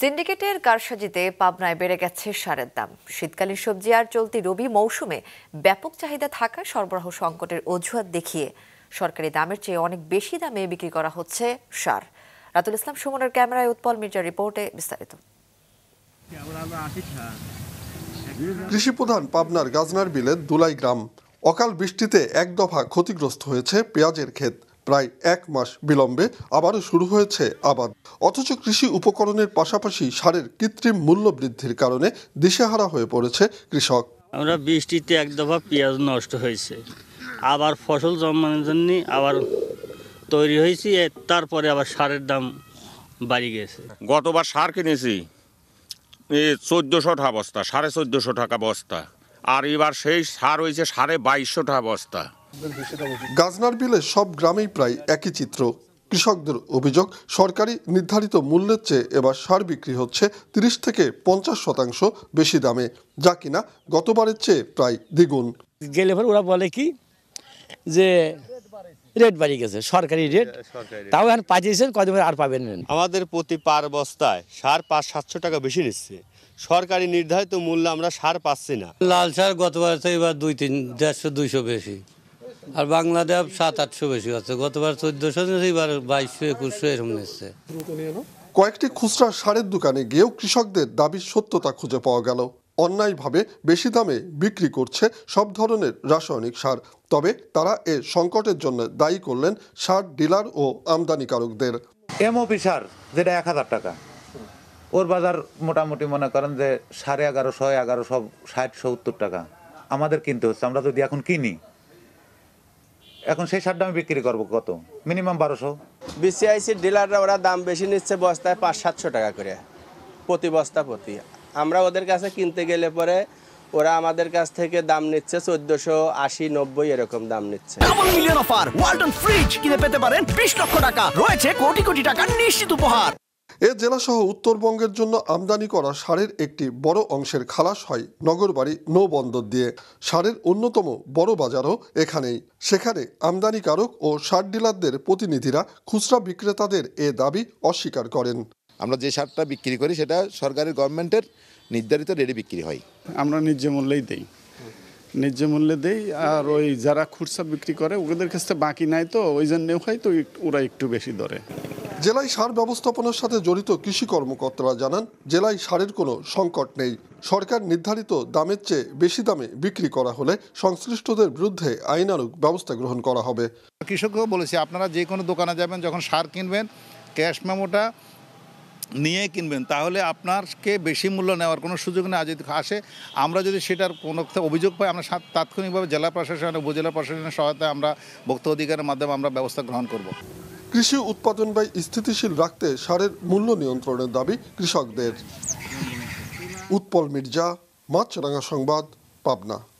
সিন্ডিকেটের কারসাজিতে পাবনায় বেড়ে গেছে সারের দাম শীতকালীন সবজি আর চলতি রবি মৌসুমে ব্যাপক চাহিদা থাকা সরবরাহ সংকটের অজুহাত দেখিয়ে সরকারি দামের চেয়ে অনেক বেশি দামে বিক্রি করা হচ্ছে সার রাতুল ইসলাম সুমনের ক্যামেরায় উৎপল মির্জার রিপোর্টে বিস্তারিত কৃষিপ্রধান পাবনার গাজনার বিলের দুলাই গ্রাম অকাল বৃষ্টিতে এক দফা ক্ষতিগ্রস্ত হয়েছে পেঁয়াজের ক্ষেত প্রায় এক মাস বিলম্বে আবারও শুরু হয়েছে আবাদ অথচ কৃষি উপকরণের পাশাপাশি সারের কৃত্রিম মূল্য বৃদ্ধির কারণে দিশেহারা হয়ে পড়েছে কৃষক আমরা বৃষ্টিতে এক দফা পেঁয়াজ নষ্ট হয়েছে আবার ফসল জমানোর জন্য আবার তৈরি হয়েছি তারপরে আবার সারের দাম বাড়ি গেছে গতবার সার কিনেছি চোদ্দোশো টাকা বস্তা সাড়ে চোদ্দোশো টাকা বস্তা আর এবার সেই সার হয়েছে সাড়ে বাইশশোটা বস্তা গাজনার বিলে সব গ্রামেই প্রায় একই চিত্র কৃষকদের অভিযোগ সরকারি নির্ধারিত মূল্যের চেয়ে এবার সার বিক্রি হচ্ছে তিরিশ থেকে পঞ্চাশ শতাংশ বেশি দামে যা কিনা গতবারের চেয়ে প্রায় দ্বিগুণ গেলে ওরা বলে কি যে রেট বাড়িয়ে গেছে হ্যাঁ, সরকারি রেট তাও এখন পাঠিয়েছেন কদিন আর পাবেন আমাদের প্রতি পার বস্তায় সার পাঁচ সাতশো টাকা বেশি নিচ্ছে সরকারি নির্ধারিত মূল্য আমরা সার পাচ্ছি না লাল সার গতবার তো এবার দুই তিন দেড়শো দুইশো বেশি আর বাংলাদেশ সাত আটশো বেশি আছে গতবার চোদ্দশো এবার বাইশশো একুশশো এরকম নিচ্ছে কয়েকটি খুচরা সারের দোকানে গিয়েও কৃষকদের দাবির সত্যতা খুঁজে পাওয়া গেল অন্যায়ভাবে বেশি দামে বিক্রি করছে সব ধরনের রাসায়নিক সার তবে তারা এ সংকটের জন্য দায়ী করলেন সার ডিলার ও আমদানিকারকদের এমওপি সার যেটা এক হাজার টাকা ওর বাজার মোটামুটি মনে করেন যে সাড়ে এগারোশো এগারোশো ষাট সত্তর টাকা আমাদের কিনতে হচ্ছে আমরা যদি এখন কিনি এখন সেই সারটা আমি বিক্রি করবো কত মিনিমাম বারোশো বিসিআইসির ডিলাররা ওরা দাম বেশি নিচ্ছে বস্তায় পাঁচ সাতশো টাকা করে প্রতি বস্তা প্রতি আমরা ওদের কাছে কিনতে গেলে পরে ওরা আমাদের কাছ থেকে দাম নিচ্ছে চোদ্দশো আশি নব্বই এরকম দাম নিচ্ছে মিলিয়ন অফার ফ্রিজ কিনে পেতে পারেন বিশ লক্ষ টাকা রয়েছে কোটি কোটি টাকা নিশ্চিত উপহার এ জেলাসহ উত্তরবঙ্গের জন্য আমদানি করা সারের একটি বড় অংশের খালাস হয় নগরবাড়ি নৌবন্দর দিয়ে সারের অন্যতম বড় বাজারও এখানেই সেখানে আমদানিকারক ও সার ডিলারদের প্রতিনিধিরা খুচরা বিক্রেতাদের এ দাবি অস্বীকার করেন আমরা যে সারটা বিক্রি করি সেটা সরকারের গভর্নমেন্টের নির্ধারিত রেটে বিক্রি হয় আমরা ন্যায্য মূল্যেই দিই ন্যায্য মূল্যে দেই আর ওই যারা খুচরা বিক্রি করে ওদের কাছে বাকি নাই তো ওই জন্য হয় তো ওরা একটু বেশি দরে জেলায় সার ব্যবস্থাপনার সাথে জড়িত কৃষি কর্মকর্তারা জানান জেলায় সারের কোনো সংকট নেই সরকার নির্ধারিত দামের চেয়ে বেশি দামে বিক্রি করা হলে সংশ্লিষ্টদের বিরুদ্ধে আইনানুক ব্যবস্থা গ্রহণ করা হবে কৃষকও বলেছি আপনারা যে কোনো দোকানে যাবেন যখন সার কিনবেন ক্যাশ মেমোটা নিয়ে কিনবেন তাহলে আপনারকে বেশি মূল্য নেওয়ার কোনো সুযোগ নেই যদি আসে আমরা যদি সেটার কোনো অভিযোগ পাই আমরা তাৎক্ষণিকভাবে জেলা প্রশাসন উপজেলা প্রশাসনের সহায়তায় আমরা ভক্ত অধিকারের মাধ্যমে আমরা ব্যবস্থা গ্রহণ করব কৃষি উৎপাদন ব্যয় স্থিতিশীল রাখতে সারের মূল্য নিয়ন্ত্রণের দাবি কৃষকদের উৎপল মির্জা মাছরাঙা সংবাদ পাবনা